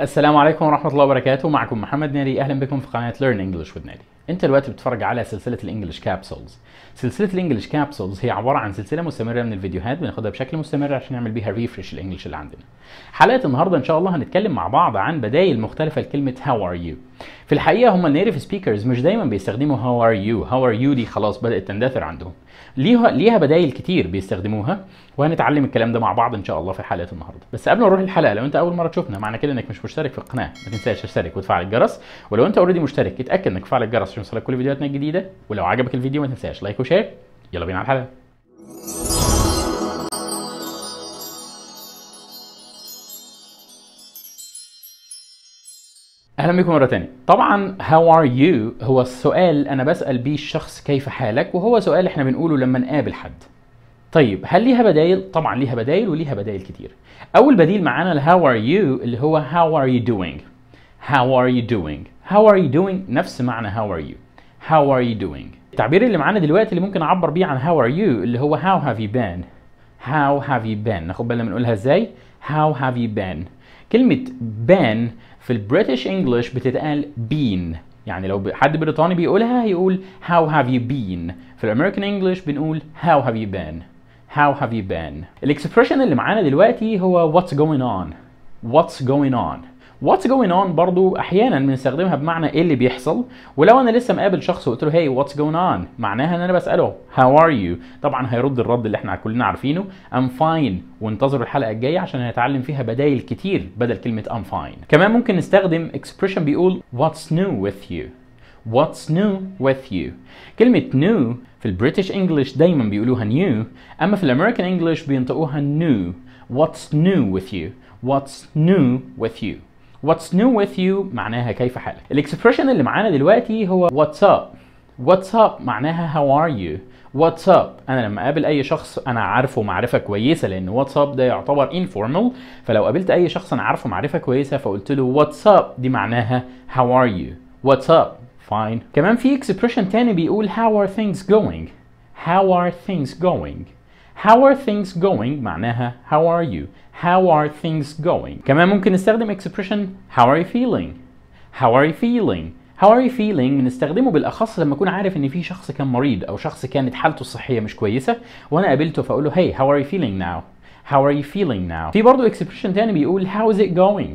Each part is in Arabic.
السلام عليكم ورحمة الله وبركاته معكم محمد ناري أهلا بكم في قناة Learn English with ناري أنت دلوقتي بتتفرج على سلسلة الإنجليش كابسولز سلسلة الإنجليش كابسولز هي عبارة عن سلسلة مستمرة من الفيديوهات بناخدها بشكل مستمر عشان نعمل بيها ريفرش الإنجليش اللي عندنا حلقة النهاردة إن شاء الله هنتكلم مع بعض عن بدايل مختلفة لكلمة How are you في الحقيقه هم النيتيف سبيكرز مش دايما بيستخدموا هاو ار يو هاو ار يو دي خلاص بدات تندثر عندهم ليها ليها بدايل كتير بيستخدموها وهنتعلم الكلام ده مع بعض ان شاء الله في حلقه النهارده بس قبل ما نروح الحلقه لو انت اول مره تشوفنا معنى كده انك مش مشترك في القناه ما تنساش تشترك وتفعل الجرس ولو انت اوريدي مشترك اتاكد انك تفعل الجرس عشان يوصلك كل فيديوهاتنا الجديده ولو عجبك الفيديو ما تنساش لايك وشير يلا بينا على الحلقه اهلا بكم مره تانية طبعا هاو ار يو هو السؤال انا بسال بيه الشخص كيف حالك وهو سؤال احنا بنقوله لما نقابل حد طيب هل ليها بدايل طبعا ليها بدايل وليها بدايل كتير اول بديل معانا الهاو ار يو اللي هو هاو ار يو دوينج هاو ار يو دوينج هاو ار يو دوينج نفس معنى هاو ار يو هاو ار يو دوينج التعبير اللي معانا دلوقتي اللي ممكن اعبر بيه عن هاو ار يو اللي هو هاو هاف يو بان هاو هاف يو بان ناخد بالنا بنقولها ازاي هاو هاف يو بان كلمة بان في البريتش انجلش بتتقال بين يعني لو حد بريطاني بيقولها هيقول هاو هاف يو بين في الامريكان انجلش بنقول هاو هاف يو بين هاو هاف يو بين الاكسبريشن اللي معانا دلوقتي هو واتس جوينج اون واتس جوينج اون واتس جوين اون برضو احيانا بنستخدمها بمعنى ايه اللي بيحصل ولو انا لسه مقابل شخص وقلت له هي واتس جوين اون معناها ان انا بساله هاو ار يو طبعا هيرد الرد اللي احنا كلنا عارفينه ام فاين وانتظروا الحلقه الجايه عشان هنتعلم فيها بدايل كتير بدل كلمه ام فاين كمان ممكن نستخدم اكسبريشن بيقول واتس نيو وذ يو What's new with you؟ كلمة new في البريتش انجلش دايما بيقولوها new أما في الأمريكان انجلش بينطقوها new What's new with you؟ What's new with you؟ What's new with you معناها كيف حالك الاكسبريشن اللي معانا دلوقتي هو what's up what's up معناها how are you what's up انا لما اقابل اي شخص انا عارفه معرفه كويسه لان what's up ده يعتبر informal فلو قابلت اي شخص انا عارفه معرفه كويسه فقلت له what's up دي معناها how are you what's up fine كمان في expression تاني بيقول how are things going how are things going how are things going معناها how are you How are things going كمان ممكن نستخدم expression How are you feeling How are you feeling How are you feeling بنستخدمه بالاخص لما اكون عارف ان في شخص كان مريض او شخص كانت حالته الصحية مش كويسة وانا قابلته فاقول له hey how are you feeling now How are you feeling now في برضه expression تاني بيقول How is it going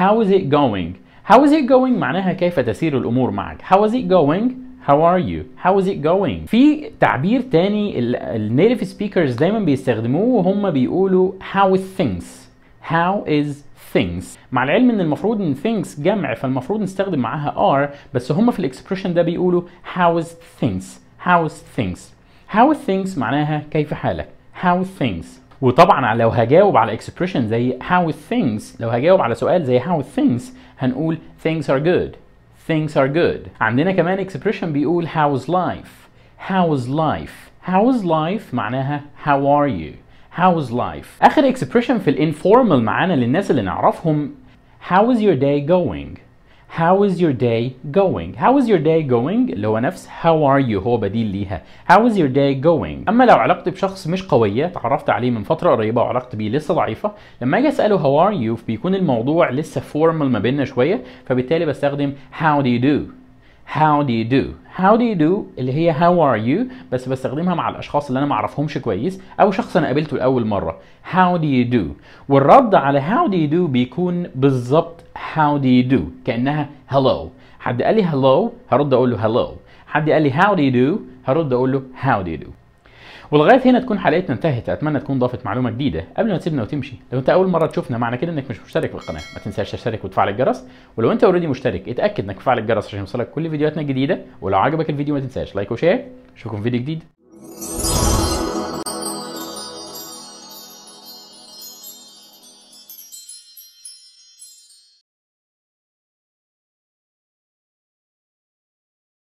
How is it going How is it going معناها كيف تسير الامور معك How is it going How are you? How is it going? في تعبير تاني النيتف سبيكرز دايما بيستخدموه وهم بيقولوا how is things how is things مع العلم ان المفروض ان things جمع فالمفروض نستخدم معاها are بس هم في الاكسبريشن ده بيقولوا how is things how is things how is things معناها كيف حالك how is things وطبعا لو هجاوب على اكسبريشن زي how is things لو هجاوب على سؤال زي how is things هنقول things are good things are good عندنا كمان expression بيقول how's life how's life how's life معناها how are you how's life اخر expression في الانفورمال معانا للناس اللي نعرفهم how is your day going How is your day going? How is your day going اللي هو نفس how are you هو بديل ليها. How is your day going؟ أما لو علاقتي بشخص مش قوية اتعرفت عليه من فترة قريبة وعلاقتي بيه لسه ضعيفة، لما أجي أسأله how are you بيكون الموضوع لسه formal ما بيننا شوية، فبالتالي بستخدم how do you do؟ how do you do how do you do اللي هي how are you بس بستخدمها مع الاشخاص اللي انا ما اعرفهمش كويس او شخص انا قابلته لاول مره how do you do والرد على how do you do بيكون بالظبط how do you do كانها hello حد قال لي hello هرد اقول له hello حد قال لي how do you do هرد اقول له how do you do ولغايه هنا تكون حلقتنا انتهت اتمنى تكون ضافت معلومه جديده قبل ما تسيبنا وتمشي لو انت اول مره تشوفنا معنى كده انك مش مشترك في القناه ما تنساش تشترك وتفعل الجرس ولو انت اوريدي مشترك اتاكد انك تفعل الجرس عشان يوصلك كل فيديوهاتنا الجديده ولو عجبك الفيديو ما تنساش لايك وشير اشوفكم في فيديو جديد